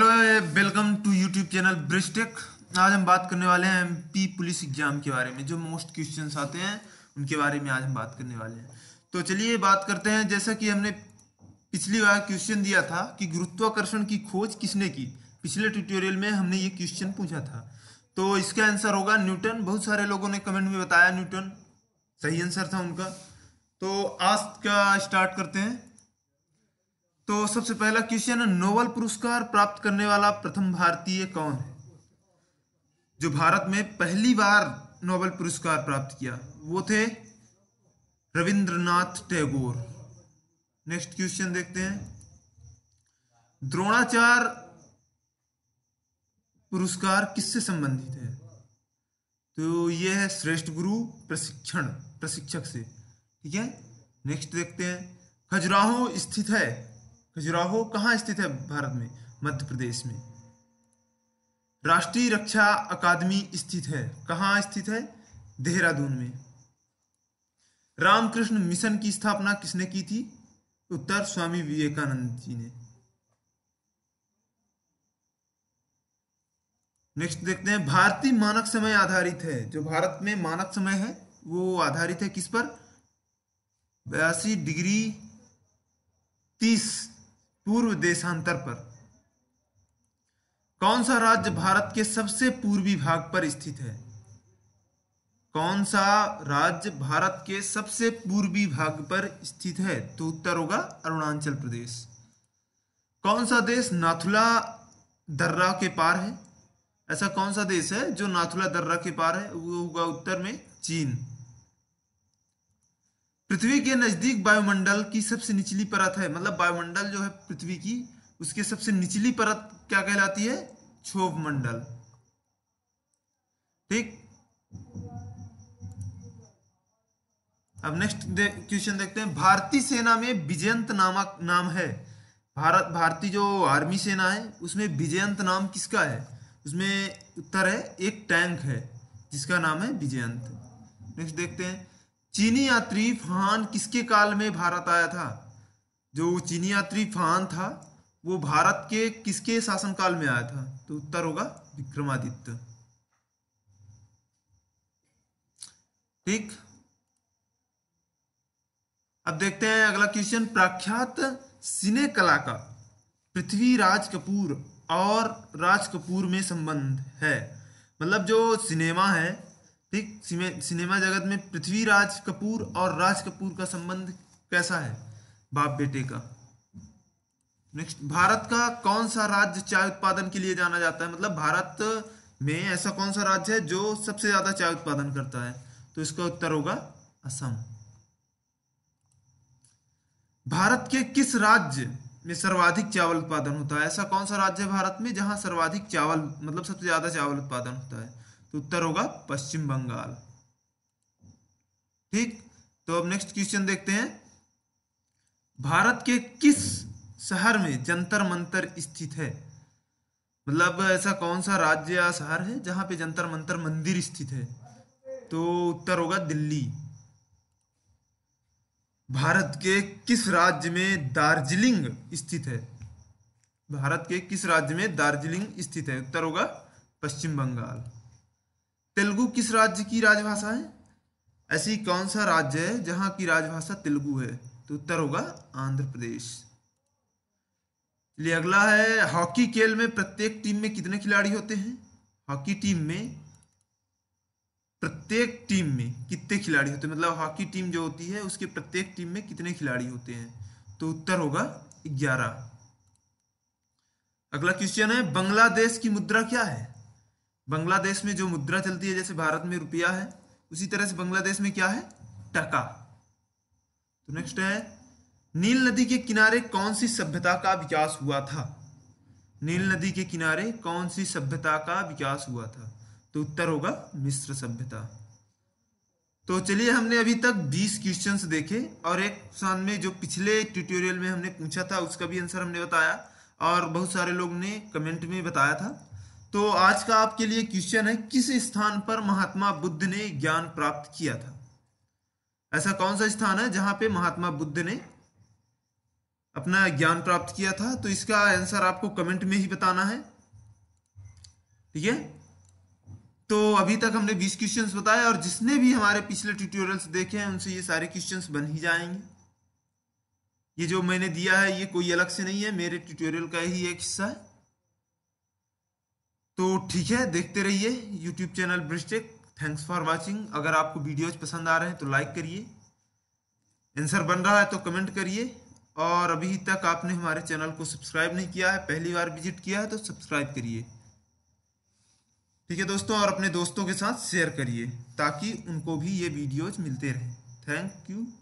hello welcome to YouTube channel ब्रिस्टेक आज हम बात करने वाले हैं एमपी पुलिस एग्जाम के बारे में जो मोस्ट क्वेश्चन आते हैं उनके बारे में आज हम बात करने वाले हैं तो चलिए बात करते हैं जैसा कि हमने पिछली बार क्वेश्चन दिया था कि गुरुत्वाकर्षण की खोज किसने की पिछले ट्यूटोरियल में हमने ये क्वेश्चन पूछा था तो इसका आंसर होगा न्यूटन बहुत सारे लोगों ने कमेंट में बताया न्यूटन सही आंसर था उनका तो आज का स्टार्ट करते हैं तो सबसे पहला क्वेश्चन है नोबल पुरस्कार प्राप्त करने वाला प्रथम भारतीय कौन है जो भारत में पहली बार नोबल पुरस्कार प्राप्त किया वो थे रविंद्रनाथ टैगोर नेक्स्ट क्वेश्चन देखते हैं द्रोणाचार पुरस्कार किससे संबंधित है तो ये है श्रेष्ठ गुरु प्रशिक्षण प्रशिक्षक से ठीक है नेक्स्ट देखते हैं खजुराहो स्थित है खजुराहो कहाँ स्थित है भारत में मध्य प्रदेश में राष्ट्रीय रक्षा अकादमी स्थित है कहाँ स्थित है देहरादून में रामकृष्ण मिशन की स्थापना किसने की थी उत्तर स्वामी विवेकानंद जी ने नेक्स्ट देखते हैं भारतीय मानक समय आधारित है जो भारत में मानक समय है वो आधारित है किस पर बयासी डिग्री तीस पूर्व देशांतर पर कौन सा राज्य भारत के सबसे पूर्वी भाग पर स्थित है कौन सा राज्य भारत के सबसे पूर्वी भाग पर स्थित है तो उत्तर होगा अरुणाचल प्रदेश कौन सा देश नाथुला दर्रा के पार है ऐसा कौन सा देश है जो नाथुला दर्रा के पार है वो होगा उत्तर में चीन पृथ्वी के नज़दीक वायुमंडल की सबसे निचली परत है मतलब वायुमंडल जो है पृथ्वी की उसके सबसे निचली परत क्या कहलाती है क्षोभ मंडल ठीक अब नेक्स्ट क्वेश्चन देखते हैं भारतीय सेना में विजयंत नामक नाम है भारत भारतीय जो आर्मी सेना है उसमें विजयंत नाम किसका है उसमें उत्तर है एक टैंक है जिसका नाम है विजयंत नेक्स्ट देखते हैं चीनी यात्री फान किसके काल में भारत आया था जो चीनी यात्री फान था वो भारत के किसके शासन काल में आया था तो उत्तर होगा विक्रमादित्य ठीक अब देखते हैं अगला क्वेश्चन प्रख्यात सिने कला का पृथ्वी राज कपूर और राज कपूर में संबंध है मतलब जो सिनेमा है ठीक सिनेमा जगत में पृथ्वीराज कपूर और राज कपूर का संबंध कैसा है बाप बेटे का नेक्स्ट भारत का कौन सा राज्य चाय उत्पादन के लिए जाना जाता है मतलब भारत में ऐसा कौन सा राज्य है जो सबसे ज्यादा चाय उत्पादन करता है तो इसका उत्तर होगा असम भारत के किस राज्य में सर्वाधिक चावल उत्पादन होता है ऐसा कौन सा राज्य है भारत में जहां सर्वाधिक चावल मतलब सबसे ज्यादा चावल उत्पादन होता है तो उत्तर होगा पश्चिम बंगाल ठीक तो अब नेक्स्ट क्वेश्चन देखते हैं भारत के किस शहर में जंतर मंतर स्थित है मतलब ऐसा कौन सा राज्य या शहर है जहां पे जंतर मंतर मंदिर स्थित है तो उत्तर होगा दिल्ली भारत के किस राज्य में दार्जिलिंग स्थित है भारत के किस राज्य में दार्जिलिंग स्थित है उत्तर होगा पश्चिम बंगाल तेलुगु किस राज्य की राजभाषा है ऐसी कौन सा राज्य है जहां की राजभाषा तेलुगु है तो उत्तर होगा आंध्र प्रदेश चलिए अगला है हॉकी खेल में प्रत्येक टीम में कितने खिलाड़ी होते हैं हॉकी टीम में प्रत्येक टीम में कितने खिलाड़ी होते हैं मतलब हॉकी टीम जो होती है उसके प्रत्येक टीम में कितने खिलाड़ी होते हैं तो उत्तर होगा ग्यारह अगला क्वेश्चन है बांग्लादेश की मुद्रा क्या है बांग्लादेश में जो मुद्रा चलती है जैसे भारत में रुपया है उसी तरह से बांग्लादेश में क्या है टका तो नेक्स्ट है नील नदी के किनारे कौन सी सभ्यता का विकास हुआ था नील नदी के किनारे कौन सी सभ्यता का विकास हुआ था तो उत्तर होगा मिश्र सभ्यता तो चलिए हमने अभी तक 20 क्वेश्चन देखे और एक साथ में जो पिछले ट्यूटोरियल में हमने पूछा था उसका भी आंसर हमने बताया और बहुत सारे लोग ने कमेंट में बताया था तो आज का आपके लिए क्वेश्चन है किस स्थान पर महात्मा बुद्ध ने ज्ञान प्राप्त किया था ऐसा कौन सा स्थान है जहां पे महात्मा बुद्ध ने अपना ज्ञान प्राप्त किया था तो इसका आंसर आपको कमेंट में ही बताना है ठीक है तो अभी तक हमने 20 क्वेश्चंस बताए और जिसने भी हमारे पिछले ट्यूटोरियल्स देखे हैं उनसे ये सारे क्वेश्चंस बन ही जाएंगे ये जो मैंने दिया है ये कोई अलग से नहीं है मेरे ट्यूटोरियल का ही एक हिस्सा है तो ठीक है देखते रहिए यूट्यूब चैनल ब्रिस्टेक थैंक्स फॉर वाचिंग अगर आपको वीडियोज पसंद आ रहे हैं तो लाइक करिए आंसर बन रहा है तो कमेंट करिए और अभी तक आपने हमारे चैनल को सब्सक्राइब नहीं किया है पहली बार विजिट किया है तो सब्सक्राइब करिए ठीक है दोस्तों और अपने दोस्तों के साथ शेयर करिए ताकि उनको भी ये वीडियोज मिलते रहें थैंक यू